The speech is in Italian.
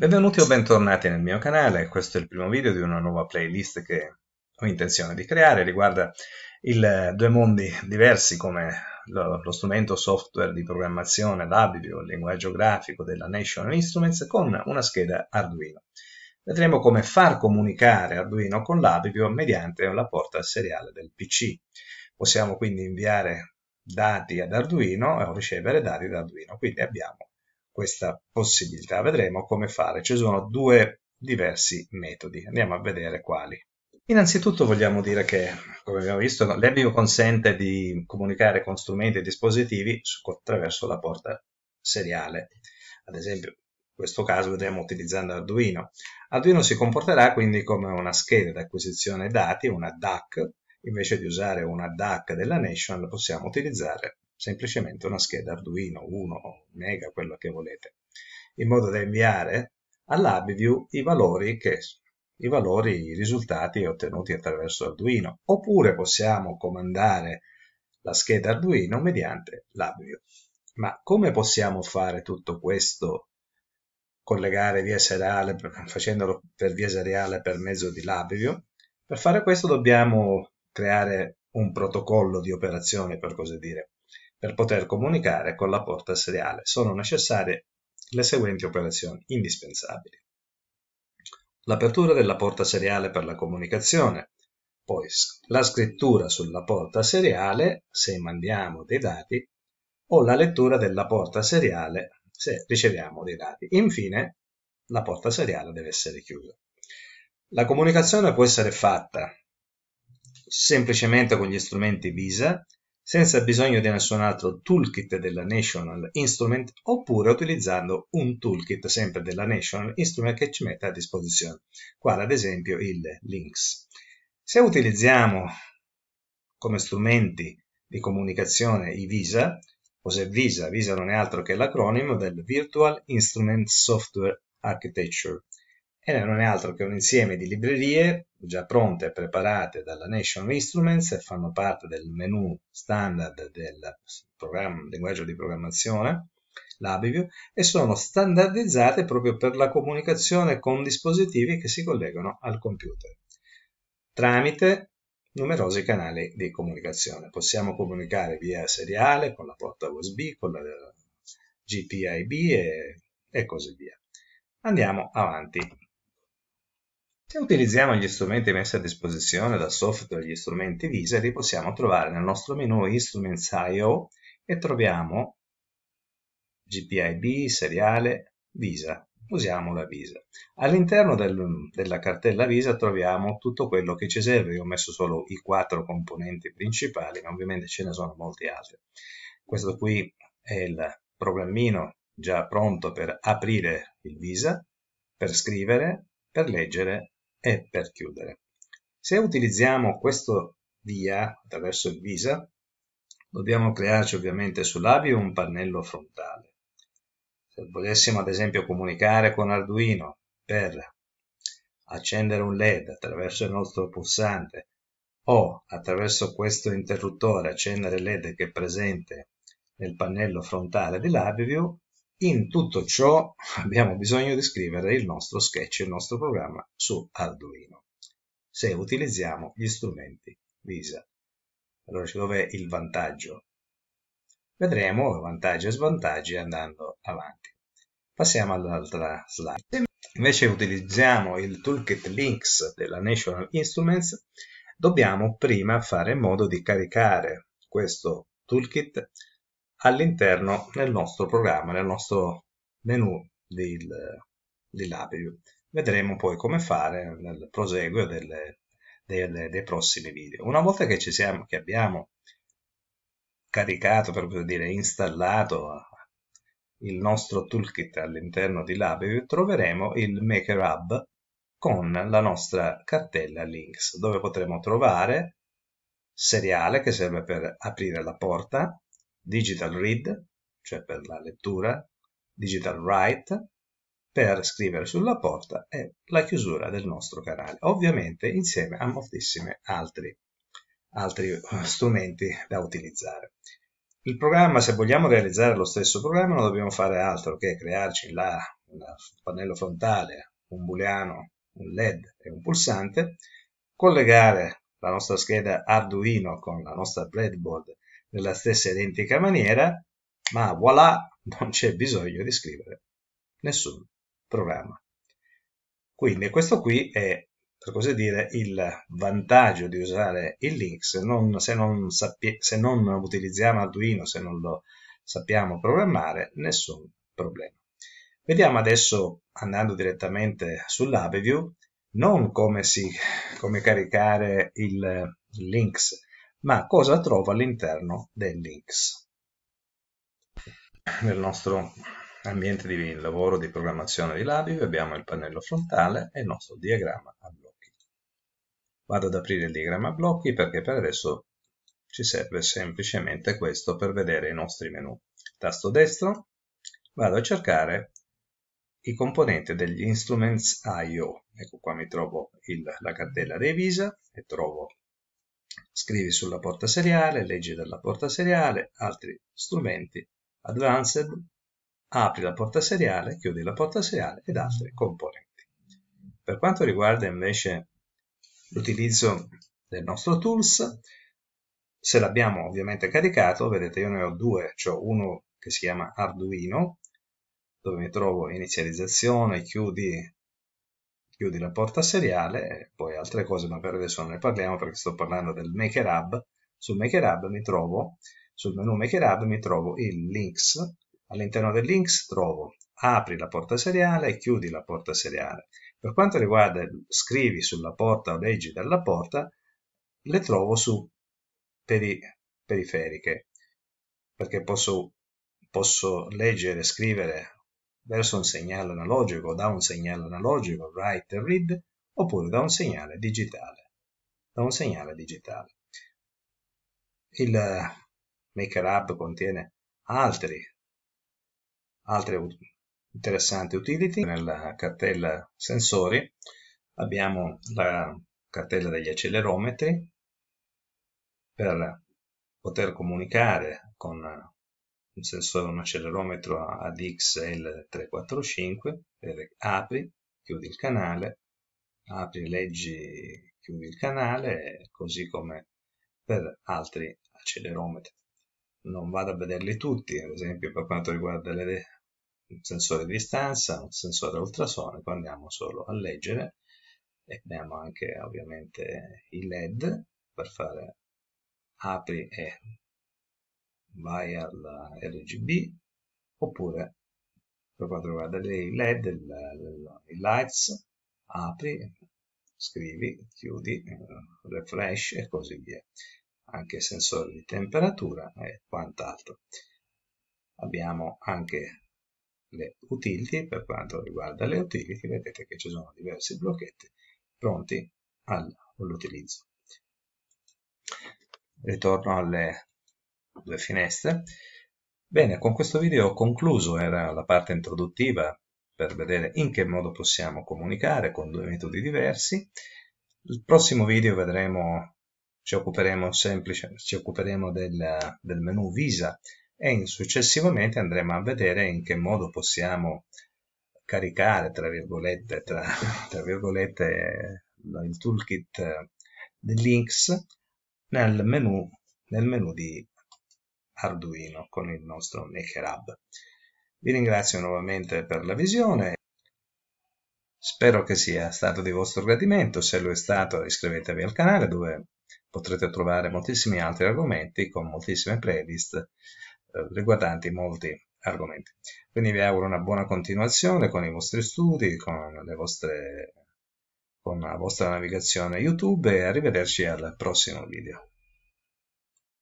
Benvenuti o bentornati nel mio canale, questo è il primo video di una nuova playlist che ho intenzione di creare, riguarda il, eh, due mondi diversi come lo, lo strumento software di programmazione, l'abbio, il linguaggio grafico della National Instruments con una scheda Arduino. Vedremo come far comunicare Arduino con l'abbio mediante la porta seriale del PC. Possiamo quindi inviare dati ad Arduino o ricevere dati da Arduino, quindi abbiamo questa possibilità. Vedremo come fare. Ci sono due diversi metodi. Andiamo a vedere quali. Innanzitutto vogliamo dire che, come abbiamo visto, l'Ebio consente di comunicare con strumenti e dispositivi attraverso la porta seriale. Ad esempio, in questo caso vedremo utilizzando Arduino. Arduino si comporterà quindi come una scheda di acquisizione dati, una DAC. Invece di usare una DAC della Nation, possiamo utilizzare semplicemente una scheda Arduino 1, o mega, quello che volete, in modo da inviare all'AbiView i valori che i valori, i risultati ottenuti attraverso Arduino, oppure possiamo comandare la scheda Arduino mediante l'Abview. Ma come possiamo fare tutto questo, collegare via seriale, facendolo per via seriale per mezzo di l'Abview? Per fare questo dobbiamo creare un protocollo di operazione, per così dire. Per poter comunicare con la porta seriale sono necessarie le seguenti operazioni indispensabili. L'apertura della porta seriale per la comunicazione, poi la scrittura sulla porta seriale se mandiamo dei dati o la lettura della porta seriale se riceviamo dei dati. Infine la porta seriale deve essere chiusa. La comunicazione può essere fatta semplicemente con gli strumenti Visa, senza bisogno di nessun altro toolkit della National Instrument oppure utilizzando un toolkit sempre della National Instrument che ci mette a disposizione, quale ad esempio il Links. Se utilizziamo come strumenti di comunicazione i Visa, o se Visa? Visa non è altro che l'acronimo del Virtual Instrument Software Architecture, e non è altro che un insieme di librerie già pronte e preparate dalla National Instruments e fanno parte del menu standard del linguaggio di programmazione, l'AbiView, e sono standardizzate proprio per la comunicazione con dispositivi che si collegano al computer tramite numerosi canali di comunicazione. Possiamo comunicare via seriale, con la porta USB, con la GPIB e, e così via. Andiamo avanti. Se utilizziamo gli strumenti messi a disposizione dal software gli strumenti Visa, li possiamo trovare nel nostro menu Instruments.io e troviamo GPIB, seriale, Visa. Usiamo la Visa. All'interno del, della cartella Visa troviamo tutto quello che ci serve. Io ho messo solo i quattro componenti principali, ma ovviamente ce ne sono molti altri. Questo qui è il programmino già pronto per aprire il Visa, per scrivere, per leggere e per chiudere. Se utilizziamo questo via attraverso il visa, dobbiamo crearci ovviamente sull'ABI un pannello frontale. Se volessimo ad esempio comunicare con Arduino per accendere un LED attraverso il nostro pulsante o attraverso questo interruttore accendere il LED che è presente nel pannello frontale di in tutto ciò abbiamo bisogno di scrivere il nostro sketch, il nostro programma su Arduino, se utilizziamo gli strumenti Visa. Allora, dov'è il vantaggio? Vedremo vantaggi e svantaggi andando avanti. Passiamo all'altra slide. Se invece utilizziamo il toolkit Links della National Instruments, dobbiamo prima fare in modo di caricare questo toolkit all'interno del nostro programma, nel nostro menu del, dell'API. Vedremo poi come fare nel proseguo delle, delle, dei prossimi video. Una volta che ci siamo, che abbiamo caricato, per così dire, installato eh, il nostro toolkit all'interno di LabVIEW, troveremo il Maker Hub con la nostra cartella links, dove potremo trovare seriale che serve per aprire la porta, digital read, cioè per la lettura, digital write, per scrivere sulla porta e la chiusura del nostro canale, ovviamente insieme a moltissimi altri, altri eh, strumenti da utilizzare. Il programma, se vogliamo realizzare lo stesso programma, non dobbiamo fare altro che crearci là un pannello frontale, un booleano, un led e un pulsante, collegare la nostra scheda Arduino con la nostra breadboard nella stessa identica maniera, ma voilà, non c'è bisogno di scrivere nessun programma. Quindi questo qui è, per così dire, il vantaggio di usare il link. Se non, se non, se non utilizziamo Arduino, se non lo sappiamo programmare, nessun problema. Vediamo adesso, andando direttamente sull'AppView, non come, si, come caricare il, il links ma cosa trovo all'interno del links. Nel nostro ambiente di lavoro di programmazione di Labive abbiamo il pannello frontale e il nostro diagramma a blocchi. Vado ad aprire il diagramma a blocchi perché per adesso ci serve semplicemente questo per vedere i nostri menu. Tasto destro, vado a cercare i componenti degli instruments IO. Ecco qua mi trovo il, la cartella revisa e trovo scrivi sulla porta seriale, leggi dalla porta seriale, altri strumenti advanced, apri la porta seriale, chiudi la porta seriale ed altri componenti. Per quanto riguarda invece l'utilizzo del nostro tools, se l'abbiamo ovviamente caricato, vedete io ne ho due, cioè uno che si chiama Arduino, dove mi trovo inizializzazione, chiudi, chiudi la porta seriale, e poi altre cose, ma per adesso non ne parliamo perché sto parlando del Maker Hub. Sul Maker Hub mi trovo, sul menu Maker Hub mi trovo il links, all'interno del links trovo apri la porta seriale e chiudi la porta seriale. Per quanto riguarda scrivi sulla porta o leggi dalla porta, le trovo su peri periferiche, perché posso, posso leggere e scrivere verso un segnale analogico, da un segnale analogico, write e read, oppure da un segnale digitale. Da un segnale digitale. Il eh, Maker Hub contiene altri, altre interessanti utility. Nella cartella sensori abbiamo la cartella degli accelerometri per poter comunicare con nel senso un accelerometro ad XL345, apri, chiudi il canale, apri, leggi, chiudi il canale, così come per altri accelerometri. Non vado a vederli tutti, ad esempio per quanto riguarda le, un sensore di distanza, un sensore ultrasonico, andiamo solo a leggere e abbiamo anche ovviamente i LED per fare apri e vai alla eh, RGB oppure per quanto riguarda delle LED, i il lights, apri, scrivi, chiudi, eh, refresh e così via. Anche sensore di temperatura e quant'altro. Abbiamo anche le utility, per quanto riguarda le utility vedete che ci sono diversi blocchetti pronti all'utilizzo. Ritorno alle due finestre. Bene, con questo video ho concluso, era la parte introduttiva per vedere in che modo possiamo comunicare con due metodi diversi. Il prossimo video vedremo, ci occuperemo, semplice, ci occuperemo del, del menu Visa e successivamente andremo a vedere in che modo possiamo caricare, tra virgolette, tra, tra virgolette il toolkit di Links nel menu, nel menu di Arduino con il nostro Maker Hub. Vi ringrazio nuovamente per la visione. Spero che sia stato di vostro gradimento, se lo è stato iscrivetevi al canale dove potrete trovare moltissimi altri argomenti con moltissime playlist eh, riguardanti molti argomenti. Quindi vi auguro una buona continuazione con i vostri studi, con, vostre, con la vostra navigazione YouTube e arrivederci al prossimo video.